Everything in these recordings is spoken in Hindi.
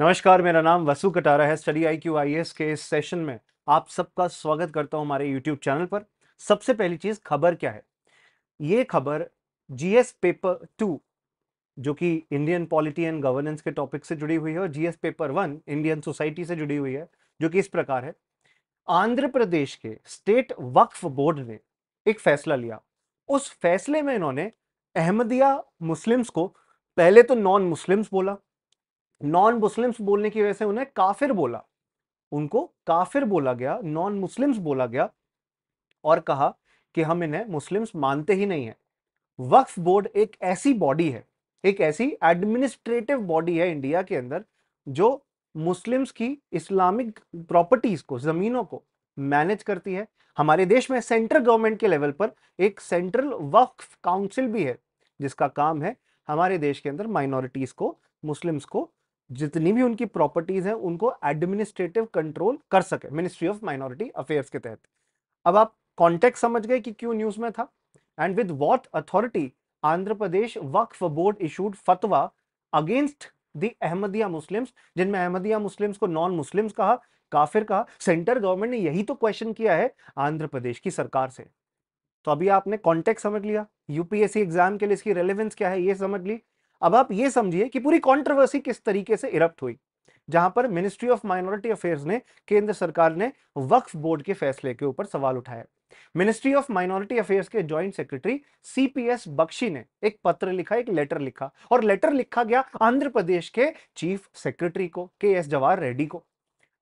नमस्कार मेरा नाम वसु कटारा है study I Q I S के इस सेशन में आप सबका स्वागत करता हूं हमारे यूट्यूब चैनल पर सबसे पहली चीज खबर क्या है ये खबर जीएस पेपर टू जो कि इंडियन पॉलिटी एंड गवर्नेंस के टॉपिक से जुड़ी हुई है और GS paper one Indian society से जुड़ी हुई है जो कि इस प्रकार है आंध्र प्रदेश के स्टेट वक्फ बोर्ड ने एक फैसला लिया उस फैसले में इन्होंने अहमदिया मुस्लिम्स को पहले तो नॉन मुस्लिम्स बोला नॉन मुस्लिम्स बोलने की वजह से उन्हें काफिर बोला उनको काफिर बोला गया नॉन मुस्लिम्स बोला गया और कहा कि हम इन्हें मुस्लिम्स मानते ही नहीं है वक्फ बोर्ड एक ऐसी बॉडी है एक ऐसी एडमिनिस्ट्रेटिव बॉडी है इंडिया के अंदर जो मुस्लिम्स की इस्लामिक प्रॉपर्टीज को ज़मीनों को मैनेज करती है हमारे देश में सेंट्रल गवर्नमेंट के लेवल पर एक सेंट्रल वक्फ काउंसिल भी है जिसका काम है हमारे देश के अंदर माइनॉरिटीज़ को मुस्लिम्स को जितनी भी उनकी प्रॉपर्टीज हैं उनको एडमिनिस्ट्रेटिव कंट्रोल कर सके मिनिस्ट्री ऑफ माइनॉरिटी अफेयर्स के तहत अब आप कॉन्टेक्ट समझ गए कि क्यों न्यूज में था and with what authority Andhra Pradesh Waqf board issued फतवा अगेंस्ट दी अहमदिया मुस्लिम्स जिनमें अहमदिया मुस्लिम्स को नॉन मुस्लिम्स कहा काफिर कहा सेंटर गवर्नमेंट ने यही तो क्वेश्चन किया है आंध्र प्रदेश की सरकार से तो अभी आपने कॉन्टेक्ट समझ लिया यूपीएससी एग्जाम के लिए इसकी रेलिवेंस क्या है ये समझ ली अब आप ये समझिए कि पूरी कंट्रोवर्सी किस तरीके से इरप्ट हुई जहां पर मिनिस्ट्री ऑफ माइनॉरिटी अफेयर्स ने केंद्र सरकार ने वक्फ बोर्ड के फैसले के ऊपर सवाल उठाया मिनिस्ट्री ऑफ माइनॉरिटी अफेयर्स के जॉइंट सेक्रेटरी सीपीएस बख्शी ने एक पत्र लिखा एक लेटर लिखा और लेटर लिखा गया आंध्र प्रदेश के चीफ सेक्रेटरी को के एस जवाहर रेड्डी को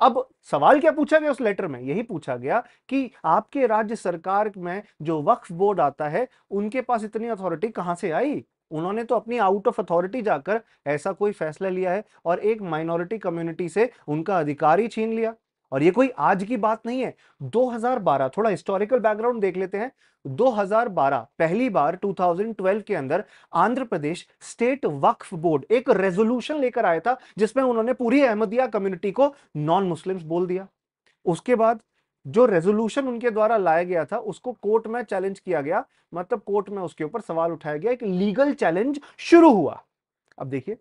अब सवाल क्या पूछा गया उस लेटर में यही पूछा गया कि आपके राज्य सरकार में जो वक्फ बोर्ड आता है उनके पास इतनी अथॉरिटी कहां से आई उन्होंने तो अपनी आउट ऑफ अथॉरिटी जाकर ऐसा कोई फैसला लिया है और एक माइनॉरिटी कम्युनिटी से उनका अधिकार ही छीन लिया और ये कोई आज की बात नहीं है 2012 थोड़ा हिस्टोरिकल बैकग्राउंड देख लेते हैं 2012 पहली बार 2012 के अंदर आंध्र प्रदेश स्टेट वक्फ बोर्ड एक रेजोल्यूशन लेकर आया था जिसमें उन्होंने पूरी अहमदिया कम्युनिटी को नॉन मुस्लिम्स बोल दिया उसके बाद जो रेजोल्यूशन उनके द्वारा लाया गया था उसको कोर्ट में चैलेंज किया गया मतलब कोर्ट में उसके ऊपर सवाल उठाया गया एक लीगल चैलेंज शुरू हुआ अब देखिए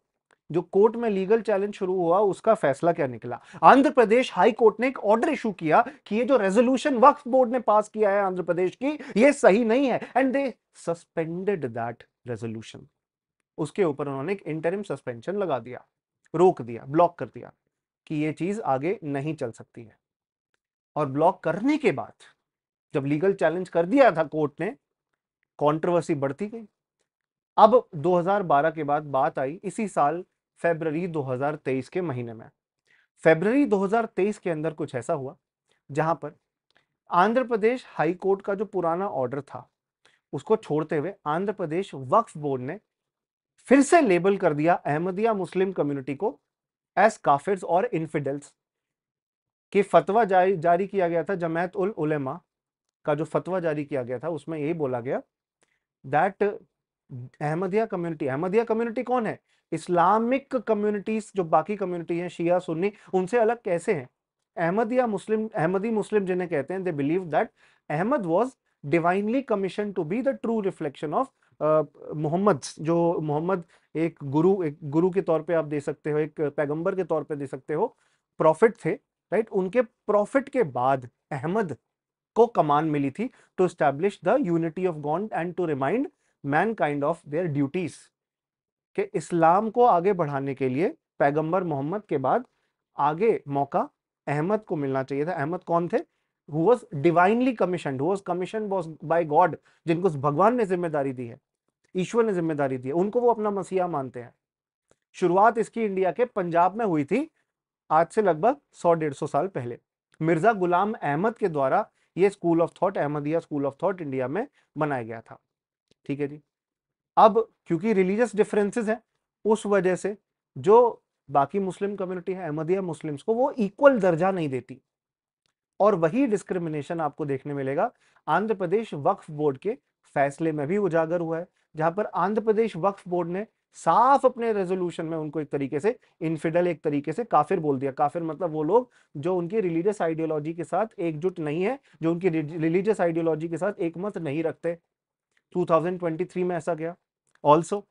जो कोर्ट में लीगल चैलेंज शुरू हुआ उसका फैसला क्या निकला आंध्र प्रदेश हाई कोर्ट ने एक ऑर्डर इशू किया कि ये जो रेजोल्यूशन वक्फ बोर्ड ने पास किया है आंध्र प्रदेश की ये सही नहीं है and they suspended that resolution उसके ऊपर उन्होंने एक इंटरिम सस्पेंशन लगा दिया रोक दिया ब्लॉक कर दिया कि ये चीज आगे नहीं चल सकती है और ब्लॉक करने के बाद जब लीगल चैलेंज कर दिया था कोर्ट ने कंट्रोवर्सी बढ़ती गई अब 2012 के बाद बात आई इसी साल फेबररी 2023 के महीने में फेबररी 2023 के अंदर कुछ ऐसा हुआ जहां पर आंध्र प्रदेश हाई कोर्ट का जो पुराना ऑर्डर था उसको छोड़ते हुए आंध्र प्रदेश वक्फ बोर्ड ने फिर से लेबल कर दिया अहमदिया मुस्लिम कम्युनिटी को एस काफिर्स और इनफिडल्स कि फतवा जारी जारी किया गया था जमैत उल उलेमा का जो फतवा जारी किया गया था उसमें यही बोला गया that Ahmadiyya community Ahmadiyya community कौन है इस्लामिक कम्युनिटीज जो बाकी कम्युनिटी हैं शिया सुन्नी उनसे अलग कैसे हैं अहमदिया मुस्लिम अहमदी मुस्लिम जिन्हें कहते हैं they believe that Ahmad was divinely commission to be the true reflection of Muhammad जो मोहम्मद एक गुरु एक गुरु के तौर पे आप दे सकते हो एक पैगंबर के तौर पे दे सकते हो प्रॉफिट थे राइट उनके प्रॉफिट के बाद अहमद को कमान मिली थी to establish the unity of God and to remind mankind of their duties के इस्लाम को आगे बढ़ाने के लिए पैगंबर मोहम्मद के बाद आगे मौका अहमद को मिलना चाहिए था अहमद कौन थे who was divinely commission who was commission by God जिनको भगवान ने जिम्मेदारी दी है ईश्वर ने जिम्मेदारी दी है उनको वो अपना मसीहा मानते हैं शुरुआत इसकी इंडिया के पंजाब में हुई थी आज से लगभग सौ डेढ़ सौ साल पहले मिर्जा गुलाम अहमद के द्वारा ये school of thought Ahmadiyya school of thought India में बनाया गया था ठीक है जी अब क्योंकि रिलीजियस डिफरेंसेस हैं उस वजह से जो बाकी मुस्लिम कम्युनिटी है अहमदिया मुस्लिम्स को वो इक्वल दर्जा नहीं देती और वही डिस्क्रिमिनेशन आपको देखने मिलेगा आंध्र प्रदेश वक्फ बोर्ड के फैसले में भी उजागर हुआ है जहां पर आंध्र प्रदेश वक्फ बोर्ड ने साफ अपने रेजोल्यूशन में उनको एक तरीके से इनफिडल एक तरीके से काफिर बोल दिया काफिर मतलब वो लोग जो उनकी रिलीजियस आइडियोलॉजी के साथ एकजुट नहीं है जो उनकी रिलीजियस आइडियोलॉजी के साथ एकमत नहीं रखते 2023 में ऐसा गया ऑल्सो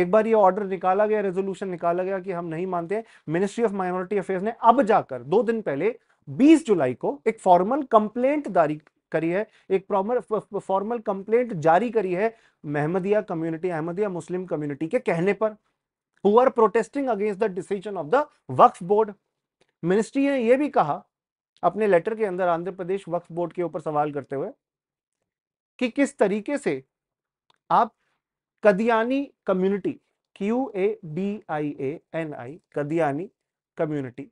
एक बार ये ऑर्डर निकाला गया रेजोल्यूशन निकाला गया कि हम नहीं मानते मिनिस्ट्री ऑफ माइनॉरिटी अफेयर ने अब जाकर दो दिन पहले 20 जुलाई को एक फॉर्मल कंप्लेंट करी है एक प्रॉमर फॉर्मल कंप्लेंट जारी करी है महमदिया कम्युनिटी अहमदिया मुस्लिम कम्युनिटी के कहने पर who are protesting against the decision of the Waqf board ministry ने यह भी कहा अपने लेटर के अंदर आंध्र प्रदेश वक्फ बोर्ड के ऊपर सवाल करते हुए कि किस तरीके से आप Qadiani community Q A D I A N I Qadiani community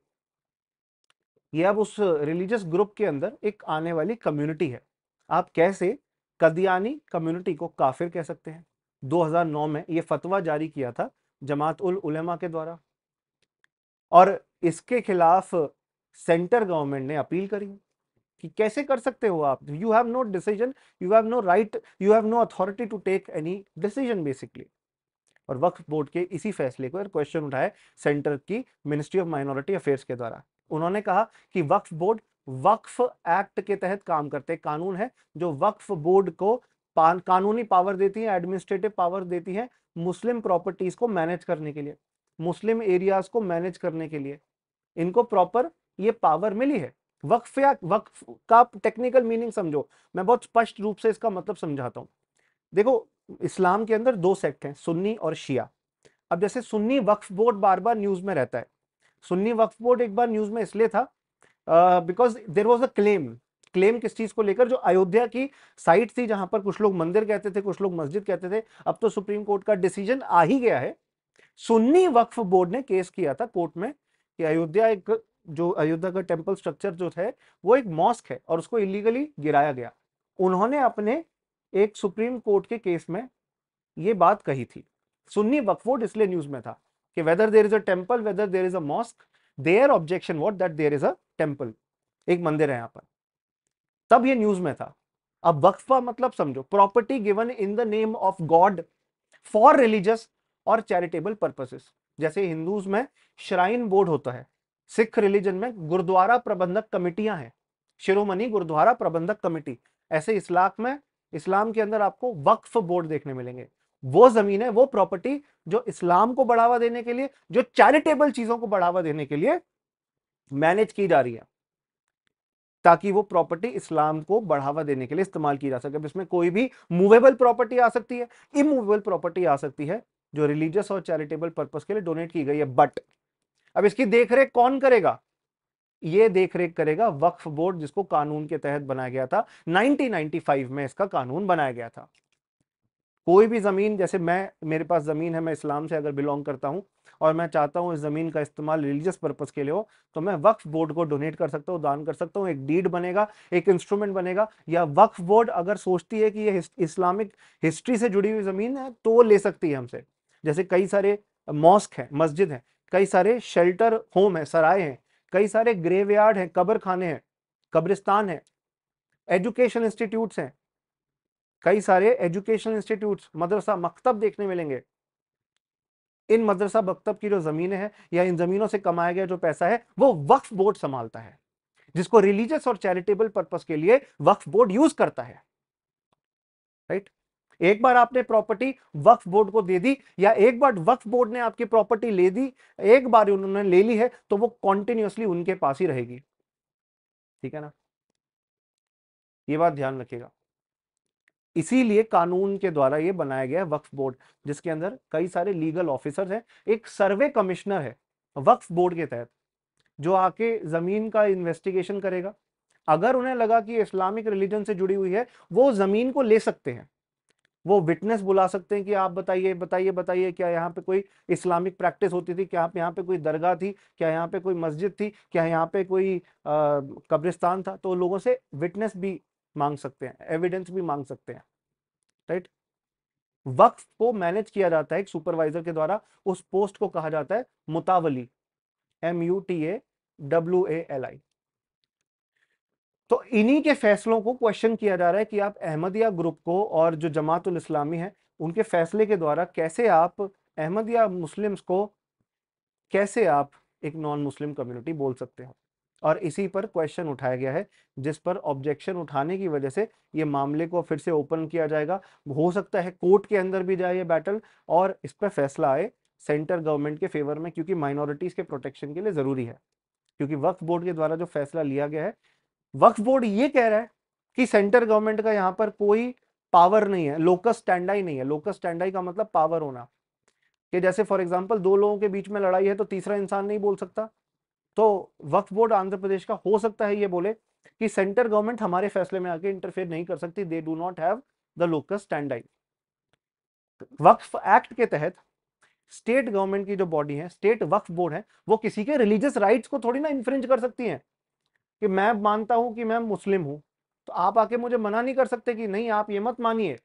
ये अब उस रिलीजियस ग्रुप के अंदर एक आने वाली कम्युनिटी है आप कैसे कदियानी कम्युनिटी को काफिर कह सकते हैं 2009 में यह फतवा जारी किया था जमात उल उलेमा के द्वारा और इसके खिलाफ सेंटर गवर्नमेंट ने अपील करी कि कैसे कर सकते हो आप you have no decision you have no right you have no authority to take any decision basically और वक्फ बोर्ड के इसी फैसले को क्वेश्चन उठाए सेंटर की मिनिस्ट्री ऑफ माइनॉरिटी अफेयर्स के द्वारा उन्होंने कहा कि वक्फ बोर्ड वक्फ एक्ट के तहत काम करते कानून है जो वक्फ बोर्ड को कानूनी पावर देती है एडमिनिस्ट्रेटिव पावर देती है मुस्लिम प्रॉपर्टीज को मैनेज करने के लिए मुस्लिम एरियाज को मैनेज करने के लिए इनको प्रॉपर ये पावर मिली है वक्फ या वक्फ का टेक्निकल मीनिंग समझो मैं बहुत स्पष्ट रूप से इसका मतलब समझाता हूँ देखो इस्लाम के अंदर दो सेक्ट हैं सुन्नी और शिया अब जैसे सुन्नी वक्फ बोर्ड बार बार न्यूज में रहता है सुन्नी वक्फ बोर्ड एक बार न्यूज में इसलिए था because there was a claim claim किस चीज को लेकर जो अयोध्या की साइट थी जहां पर कुछ लोग मंदिर कहते थे कुछ लोग मस्जिद कहते थे अब तो सुप्रीम कोर्ट का डिसीजन आ ही गया है सुन्नी वक्फ बोर्ड ने केस किया था कोर्ट में कि अयोध्या एक जो अयोध्या का टेम्पल स्ट्रक्चर जो है वो एक मॉस्क है और उसको इलीगली गिराया गया उन्होंने अपने एक सुप्रीम कोर्ट के केस में ये बात कही थी सुन्नी वक्फ बोर्ड इसलिए न्यूज में था okay, whether there is a temple, whether there is a mosque, their objection what that there is a temple एक मंदिर है यहाँ पर तब ये न्यूज में था अब वक्फा मतलब समझो property given in the name of God for religious और चैरिटेबल पर्पसेस जैसे हिंदूज में श्राइन बोर्ड होता है सिख रिलीजन में गुरुद्वारा प्रबंधक कमेटियां हैं शिरोमणि गुरुद्वारा प्रबंधक कमेटी ऐसे इस्लाम में इस्लाम के अंदर आपको वक्फ बोर्ड देखने मिलेंगे वो जमीन है वो प्रॉपर्टी जो इस्लाम को बढ़ावा देने के लिए जो चैरिटेबल चीजों को बढ़ावा देने के लिए मैनेज की जा रही है ताकि वो प्रॉपर्टी इस्लाम को बढ़ावा देने के लिए इस्तेमाल की जा सके अब इसमें कोई भी मूवेबल प्रॉपर्टी आ सकती है इमूवेबल प्रॉपर्टी आ सकती है जो रिलीजियस और चैरिटेबल पर्पज के लिए डोनेट की गई है बट अब इसकी देखरेख कौन करेगा ये देखरेख करेगा वक्फ बोर्ड जिसको कानून के तहत बनाया गया था 1995 में इसका कानून बनाया गया था कोई भी ज़मीन जैसे मैं मेरे पास ज़मीन है मैं इस्लाम से अगर बिलोंग करता हूँ और मैं चाहता हूँ इस ज़मीन का इस्तेमाल रिलीजियस पर्पज़ के लिए हो तो मैं वक्फ बोर्ड को डोनेट कर सकता हूँ दान कर सकता हूँ एक डीड बनेगा एक इंस्ट्रूमेंट बनेगा या वक्फ बोर्ड अगर सोचती है कि ये इस्लामिक हिस्ट्री से जुड़ी हुई ज़मीन है तो वो ले सकती है हमसे जैसे कई सारे मॉस्क है मस्जिद है कई सारे शेल्टर होम है सराय हैं कई सारे ग्रेवयार्ड हैं कब्र खाने हैं कब्रिस्तान है एजुकेशन इंस्टीट्यूट्स हैं कई सारे एजुकेशनल इंस्टीट्यूट मदरसा मकतब देखने मिलेंगे इन मदरसा मकतब की जो जमीन है या इन ज़मीनों से कमाया गया जो पैसा है वो वक्फ बोर्ड संभालता है जिसको रिलीजियस और चैरिटेबल पर्पज के लिए वक्फ बोर्ड यूज करता है राइट एक बार आपने प्रॉपर्टी वक्फ बोर्ड को दे दी या एक बार वक्फ बोर्ड ने आपकी प्रॉपर्टी ले दी एक बार उन्होंने ले ली है तो वो कॉन्टिन्यूसली उनके पास ही रहेगी ठीक है ना ये बात ध्यान रखिएगा इसीलिए कानून के द्वारा ये बनाया गया वक्फ बोर्ड जिसके अंदर कई सारे लीगल ऑफिसर हैं एक सर्वे कमिश्नर है वक्फ बोर्ड के तहत जो आके जमीन का इन्वेस्टिगेशन करेगा अगर उन्हें लगा कि इस्लामिक रिलीजन से जुड़ी हुई है वो जमीन को ले सकते हैं वो विटनेस बुला सकते हैं कि आप बताइए बताइए बताइए क्या यहाँ पे कोई इस्लामिक प्रैक्टिस होती थी क्या यहाँ पे कोई दरगाह थी क्या यहाँ पे कोई मस्जिद थी क्या यहाँ पे कोई कब्रिस्तान था तो लोगों से विटनेस भी मांग सकते हैं एविडेंस भी मांग सकते हैं राइट वक्फ को मैनेज किया जाता है एक सुपरवाइजर के द्वारा उस पोस्ट को कहा जाता है मुतावली M U T A W A L I तो इन्हीं के फैसलों को क्वेश्चन किया जा रहा है कि आप अहमदिया ग्रुप को और जो जमातुल इस्लामी है उनके फैसले के द्वारा कैसे आप अहमदिया मुस्लिम्स को कैसे आप एक नॉन मुस्लिम कम्युनिटी बोल सकते हो और इसी पर क्वेश्चन उठाया गया है जिस पर ऑब्जेक्शन उठाने की वजह से ये मामले को फिर से ओपन किया जाएगा हो सकता है कोर्ट के अंदर भी जाए ये बैटल और इस पर फैसला आए सेंटर गवर्नमेंट के फेवर में क्योंकि माइनॉरिटीज़ के प्रोटेक्शन के लिए ज़रूरी है क्योंकि वक्फ बोर्ड के द्वारा जो फैसला लिया गया है वक्फ बोर्ड ये कह रहा है कि सेंटर गवर्नमेंट का यहाँ पर कोई पावर नहीं है लोकस स्टैंडाई नहीं है लोकस स्टैंडाई का मतलब पावर होना कि जैसे फॉर एग्जाम्पल दो लोगों के बीच में लड़ाई है तो तीसरा इंसान नहीं बोल सकता तो वक्फ बोर्ड आंध्र प्रदेश का हो सकता है ये बोले कि सेंटर गवर्नमेंट हमारे फैसले में आके इंटरफेयर नहीं कर सकती they do not have the locus stand Waqf act के तहत स्टेट गवर्नमेंट की जो बॉडी है स्टेट वक्फ बोर्ड है वो किसी के रिलीजियस राइट्स को थोड़ी ना इन्फ्रिंज कर सकती है कि मैं मानता हूं कि मैं मुस्लिम हूं तो आप आके मुझे मना नहीं कर सकते कि नहीं आप ये मत मानिए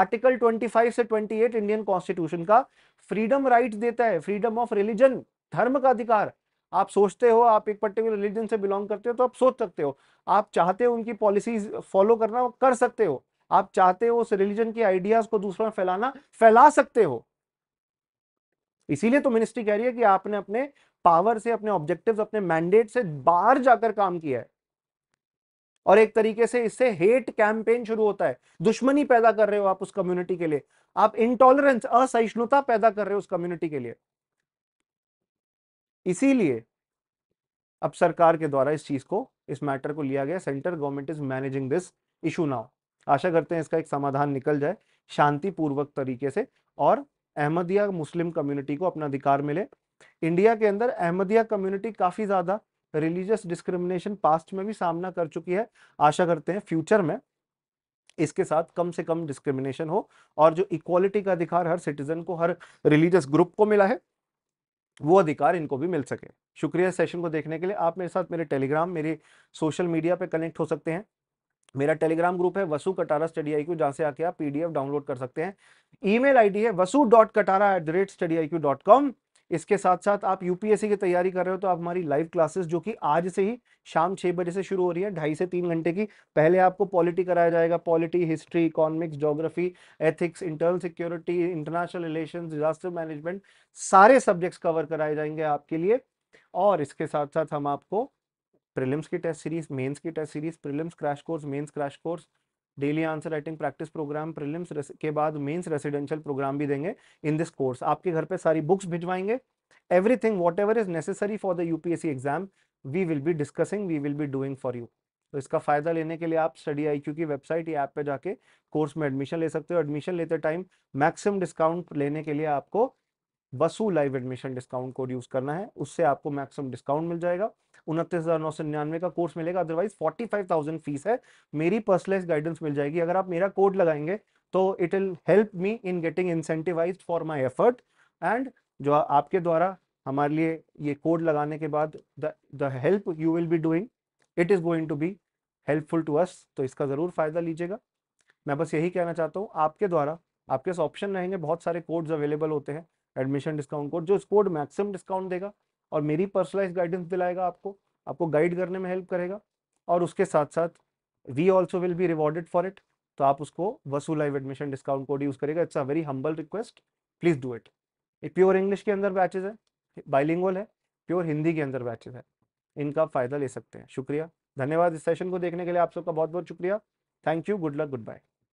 आर्टिकल 25 से 28 इंडियन कॉन्स्टिट्यूशन का फ्रीडम राइट्स देता है फ्रीडम ऑफ रिलीजन धर्म का अधिकार आप सोचते हो आप एक पर्टिकुलर रिलीजन से बिलोंग करते हो तो आप सोच सकते हो आप चाहते हो उनकी पॉलिसीज फॉलो करना कर सकते हो आप चाहते हो उस रिलीजन के आइडियाज को दूसरों में फैलाना फैला सकते हो इसीलिए तो मिनिस्ट्री कह रही है कि आपने अपने पावर से अपने ऑब्जेक्टिव अपने मैंडेट से बाहर जाकर काम किया है और एक तरीके से इससे हेट कैंपेन शुरू होता है दुश्मनी पैदा कर रहे हो आप उस कम्युनिटी के लिए आप इंटॉलरेंस असहिष्णुता पैदा कर रहे हो उस कम्युनिटी के लिए इसीलिए अब सरकार के द्वारा इस चीज को इस मैटर को लिया गया centre government is managing this issue now आशा करते हैं इसका एक समाधान निकल जाए शांतिपूर्वक तरीके से और अहमदिया मुस्लिम कम्युनिटी को अपना अधिकार मिले इंडिया के अंदर अहमदिया कम्युनिटी काफ़ी ज़्यादा रिलीजियस डिस्क्रिमिनेशन पास्ट में भी सामना कर चुकी है आशा करते हैं फ्यूचर में इसके साथ कम से कम डिस्क्रिमिनेशन हो और जो इक्वालिटी का अधिकार हर सिटीजन को हर रिलीजियस ग्रुप को मिला है वो अधिकार इनको भी मिल सके शुक्रिया सेशन को देखने के लिए आप मेरे साथ मेरे टेलीग्राम मेरे सोशल मीडिया पे कनेक्ट हो सकते हैं मेरा टेलीग्राम ग्रुप है Vasu Katara study I Q जहाँ से आके आप पीडीएफ डाउनलोड कर सकते हैं ईमेल आईडी है Vasu dot Katara at the rate study I Q dot com इसके साथ साथ आप यूपीएससी की तैयारी कर रहे हो तो आप हमारी लाइव क्लासेस जो कि आज से ही शाम छह बजे से शुरू हो रही है ढाई से तीन घंटे की पहले आपको पॉलिटी कराया जाएगा polity history economics geography ethics internal security international relation disaster management सारे सब्जेक्ट्स कवर कराए जाएंगे आपके लिए और इसके साथ साथ हम आपको प्रिलिम्स की टेस्ट सीरीज मेंस की test series prelims crash course mains crash course daily answer writing practice programme prelims के बाद मेंस रेसिडेंशियल प्रोग्राम भी देंगे इन दिस कोर्स आपके घर पे सारी बुक्स भिजवाएंगे everything whatever is necessary for the UPSC exam we will be discussing we will be doing for you तो इसका फ़ायदा लेने के लिए आप स्टडी आई की वेबसाइट या ऐप पे जाके कोर्स में एडमिशन ले सकते हो एडमिशन लेते टाइम मैक्सिमम डिस्काउंट लेने के लिए आपको Vasu live admission discount code use करना है उससे आपको मैक्सिमम डिस्काउंट मिल जाएगा उनतीस हज़ार नौ सौ निन्यानवे का कोर्स मिलेगा otherwise forty five thousand fees है मेरी पर्सनलाइज गाइडेंस मिल जाएगी अगर आप मेरा कोड लगाएंगे तो it will help me in getting incentivise for my effort and जो आपके द्वारा हमारे लिए ये कोड लगाने के बाद the help you will be doing it is going to be helpful to us तो इसका ज़रूर फ़ायदा लीजिएगा मैं बस यही कहना चाहता हूँ आपके द्वारा आपके पास ऑप्शन रहेंगे बहुत सारे कोड्स अवेलेबल होते हैं एडमिशन डिस्काउंट कोड जो इस कोड मैक्सिमम डिस्काउंट देगा और मेरी पर्सनलाइज गाइडेंस दिलाएगा आपको आपको गाइड करने में हेल्प करेगा और उसके साथ साथ we also will be rewarded for it तो आप उसको Vasu live admission discount code use करेगा it's a very humble request please do it ये प्योर इंग्लिश के अंदर बैचेज है बाइलिंगल है प्योर हिंदी के अंदर बैचेज है इनका फ़ायदा ले सकते हैं शुक्रिया धन्यवाद इस सेशन को देखने के लिए आप सबका बहुत बहुत शुक्रिया thank you good luck good bye